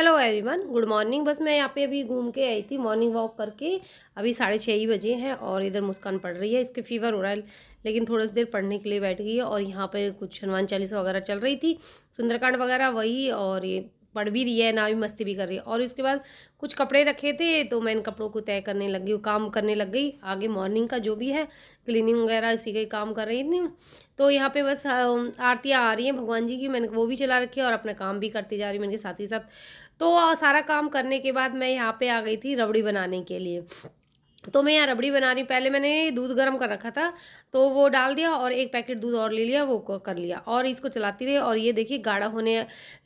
hello everyone good morning बस मैं यहाँ पे अभी घूम के आई थी मॉर्निंग वॉक करके अभी साढ़े छः ही बजे हैं और इधर मुस्कान पड़ रही है इसके फीवर हो रहा है लेकिन थोड़ी सी देर पढ़ने के लिए बैठ गई है और यहाँ पर कुछ हनुमान चालीसा वगैरह चल रही थी सुंदरकांड वगैरह वही और ये पढ़ भी रही है ना भी मस्ती भी कर रही है और उसके बाद कुछ कपड़े रखे थे तो मैं इन कपड़ों को तय करने लग गई काम करने लग गई आगे मॉर्निंग का जो भी है क्लीनिंग वगैरह इसी का काम कर रही थी तो यहाँ पे बस आरतियाँ आ रही हैं भगवान जी की मैंने वो भी चला रखी है और अपना काम भी करती जा रही मेरे मैंने साथ ही साथ तो सारा काम करने के बाद मैं यहाँ पे आ गई थी रबड़ी बनाने के लिए तो मैं यहाँ रबड़ी बना रही हूँ पहले मैंने दूध गर्म कर रखा था तो वो डाल दिया और एक पैकेट दूध और ले लिया वो कर लिया और इसको चलाती रही और ये देखिए गाढ़ा होने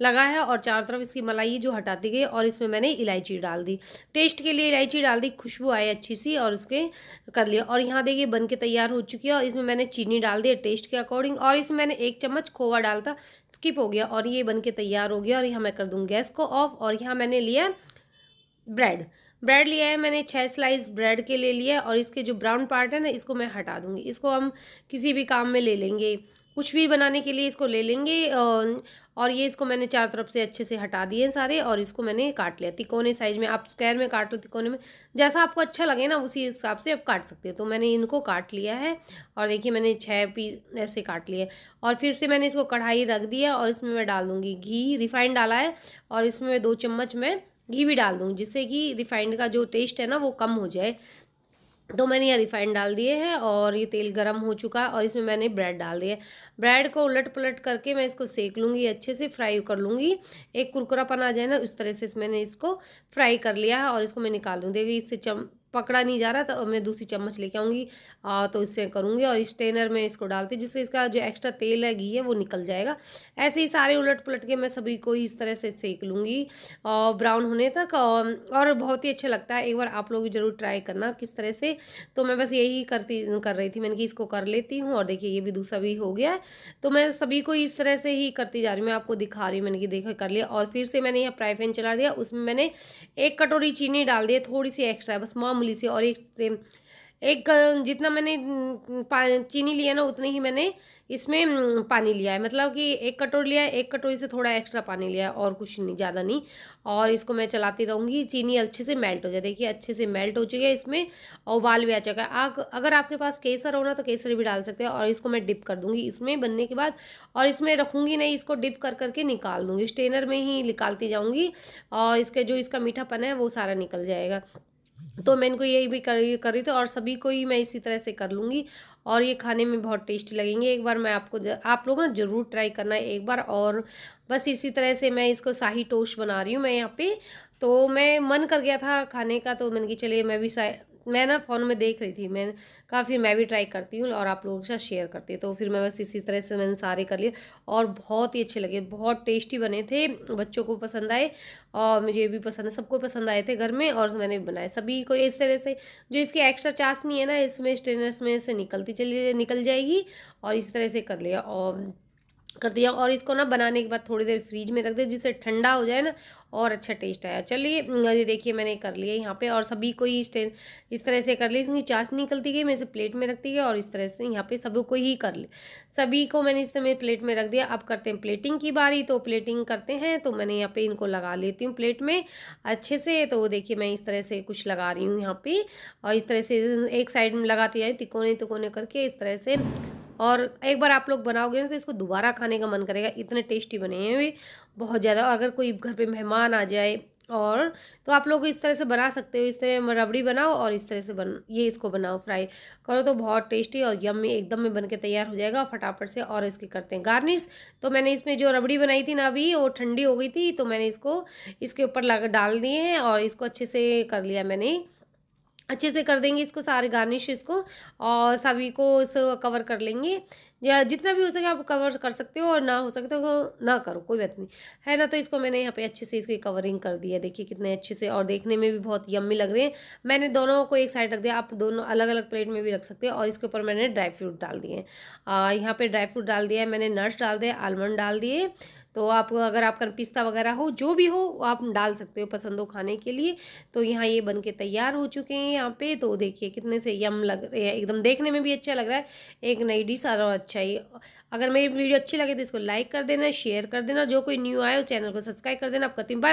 लगा है और चारों तरफ इसकी मलाई जो हटाती गई और इसमें मैंने इलायची डाल दी टेस्ट के लिए इलायची डाल दी खुशबू आई अच्छी सी और उसके कर लिया और यहाँ देखिए बन के तैयार हो चुकी है और इसमें मैंने चीनी डाल दी टेस्ट के अकॉर्डिंग और इसमें मैंने एक चम्मच खोवा डालता स्किप हो गया और ये बन के तैयार हो गया और यहाँ मैं कर दूँ गैस को ऑफ और यहाँ मैंने लिया ब्रेड ब्रेड लिया है मैंने छः स्लाइस ब्रेड के ले लिया और इसके जो ब्राउन पार्ट है ना इसको मैं हटा दूँगी इसको हम किसी भी काम में ले लेंगे कुछ भी बनाने के लिए इसको ले लेंगे और ये इसको मैंने चार तरफ से अच्छे से हटा दिए हैं सारे और इसको मैंने काट लिया तिकोने साइज में आप स्क्वायर में काट लो तिकोने में जैसा आपको अच्छा लगे ना उसी हिसाब से आप काट सकते हैं तो मैंने इनको काट लिया है और देखिए मैंने छः पीस ऐसे काट लिए और फिर से मैंने इसको कढ़ाई रख दिया और इसमें मैं डाल दूँगी घी रिफाइंड डाला है और इसमें दो चम्मच मैं घी भी डाल दूँ जिससे कि रिफाइंड का जो टेस्ट है ना वो कम हो जाए तो मैंने यह रिफाइंड डाल दिए हैं और ये तेल गरम हो चुका और इसमें मैंने ब्रेड डाल दिए ब्रेड को उलट पलट करके मैं इसको सेक लूँगी अच्छे से फ्राई कर लूँगी एक कुरकुरापन आ जाए ना उस तरह से मैंने इसको फ्राई कर लिया है और इसको मैं निकाल दूँ देखिए इससे चम पकड़ा नहीं जा रहा तो मैं दूसरी चम्मच लेके आऊँगी तो इससे करूँगी और स्टेनर में इसको डालती जिससे इसका जो एक्स्ट्रा तेल है घी है वो निकल जाएगा ऐसे ही सारे उलट पुलट के मैं सभी को इस तरह से सेक लूँगी और ब्राउन होने तक और बहुत ही अच्छा लगता है एक बार आप लोग भी ज़रूर ट्राई करना किस तरह से तो मैं बस यही करती कर रही थी मैंने कि इसको कर लेती हूँ और देखिए ये भी दूसरा भी हो गया है तो मैं सभी को इस तरह से ही करती जा रही हूँ मैं आपको दिखा रही हूँ मैंने कि देखो कर लिया और फिर से मैंने यहाँ फ्राई पैन चला दिया उसमें मैंने एक कटोरी चीनी डाल दी थोड़ी सी एक्स्ट्रा बस मामूली मामूली सी और एक सेम एक जितना मैंने चीनी लिया ना उतनी ही मैंने इसमें पानी लिया है मतलब कि एक कटोरी लिया है एक कटोरी से थोड़ा एक्स्ट्रा पानी लिया है और कुछ नहीं ज़्यादा नहीं और इसको मैं चलाती रहूँगी चीनी अच्छे से मेल्ट हो जाए देखिए अच्छे से मेल्ट हो चुकी है इसमें और उबाल भी आ चुका है आग अगर आपके पास केसर होना तो केसर भी डाल सकते हैं और इसको मैं डिप कर दूँगी इसमें बनने के बाद और इसमें रखूँगी नहीं इसको डिप कर करके निकाल दूँगी स्टेनर में ही निकालती जाऊँगी और इसके जो इसका मीठापन है वो सारा निकल जाएगा तो मैं इनको यही भी कर कर रही थी और सभी को ही मैं इसी तरह से कर लूँगी और ये खाने में बहुत टेस्टी लगेंगे एक बार मैं आपको आप लोग ना ज़रूर ट्राई करना एक बार और बस इसी तरह से मैं इसको शाही टोस्ट बना रही हूँ मैं यहाँ पे तो मैं मन कर गया था खाने का तो मैंने कि चलिए मैं भी मैं ना फ़ोन में देख रही थी मैं कहा फिर मैं भी ट्राई करती हूँ और आप लोगों के साथ शेयर करती तो फिर मैं बस इसी तरह से मैंने सारे कर लिए और बहुत ही अच्छे लगे बहुत टेस्टी बने थे बच्चों को पसंद आए और मुझे भी पसंद सबको पसंद आए थे घर में और मैंने बनाए सभी को इस तरह से जो इसकी एक्स्ट्रा चाशनी है ना इसमें स्टेनर्स में से निकलती चली निकल जाएगी और इस तरह से कर लिया और कर दिया और इसको ना बनाने के बाद थोड़ी देर फ्रिज में रख दे जिससे ठंडा हो जाए ना और अच्छा टेस्ट आया चलिए ये देखिए मैंने कर लिया यहाँ पे और सभी को ही इस तरह से कर लिया इसकी चाश निकलती गई मैं इसे प्लेट में रखती गई और इस तरह से यहाँ पे सभी को ही कर ले सभी को मैंने इस तरह प्लेट में रख दिया अब करते हैं प्लेटिंग की बारी तो प्लेटिंग करते हैं तो मैंने यहाँ पर इनको लगा लेती हूँ प्लेट में अच्छे से तो देखिए मैं इस तरह से कुछ लगा रही हूँ यहाँ पर और इस तरह से एक साइड में लगाती आई तिकोने तिकोने करके इस तरह से और एक बार आप लोग बनाओगे ना तो इसको दोबारा खाने का मन करेगा इतने टेस्टी बने हैं वे बहुत ज़्यादा और अगर कोई घर पे मेहमान आ जाए और तो आप लोग इस तरह से बना सकते हो इस तरह रबड़ी बनाओ और इस तरह से बन ये इसको बनाओ फ्राई करो तो बहुत टेस्टी और यम एकदम में बन के तैयार हो जाएगा फटाफट से और इसके करते हैं गार्निश तो मैंने इसमें जो रबड़ी बनाई थी ना अभी वो ठंडी हो गई थी तो मैंने इसको इसके ऊपर लगा डाल दिए हैं और इसको अच्छे से कर लिया मैंने अच्छे से कर देंगे इसको सारे गार्निश इसको और सभी को इस कवर कर लेंगे या जितना भी हो सके आप कवर कर सकते हो और ना हो सके हो तो ना करो कोई बात नहीं है ना तो इसको मैंने यहाँ पे अच्छे से इसकी कवरिंग कर दिया देखिए कितने अच्छे से और देखने में भी बहुत यम्मी लग रहे हैं मैंने दोनों को एक साइड रख दिया आप दोनों अलग अलग प्लेट में भी रख सकते हैं और इसके ऊपर मैंने ड्राई फ्रूट डाल दिए यहाँ पर ड्राई फ्रूट डाल दिया है मैंने नट्स डाल दिए आलमंड डाल दिए तो आप अगर आपका पिस्ता वगैरह हो जो भी हो आप डाल सकते हो पसंद हो खाने के लिए तो यहाँ ये बन के तैयार हो चुके हैं यहाँ पे तो देखिए कितने से यम लग रहे हैं एकदम देखने में भी अच्छा लग रहा है एक नई डिश और अच्छा ही अगर मेरी वीडियो अच्छी लगे तो इसको लाइक कर देना शेयर कर देना जो कोई न्यू आए हो चैनल को सब्सक्राइब कर देना आप करती बाय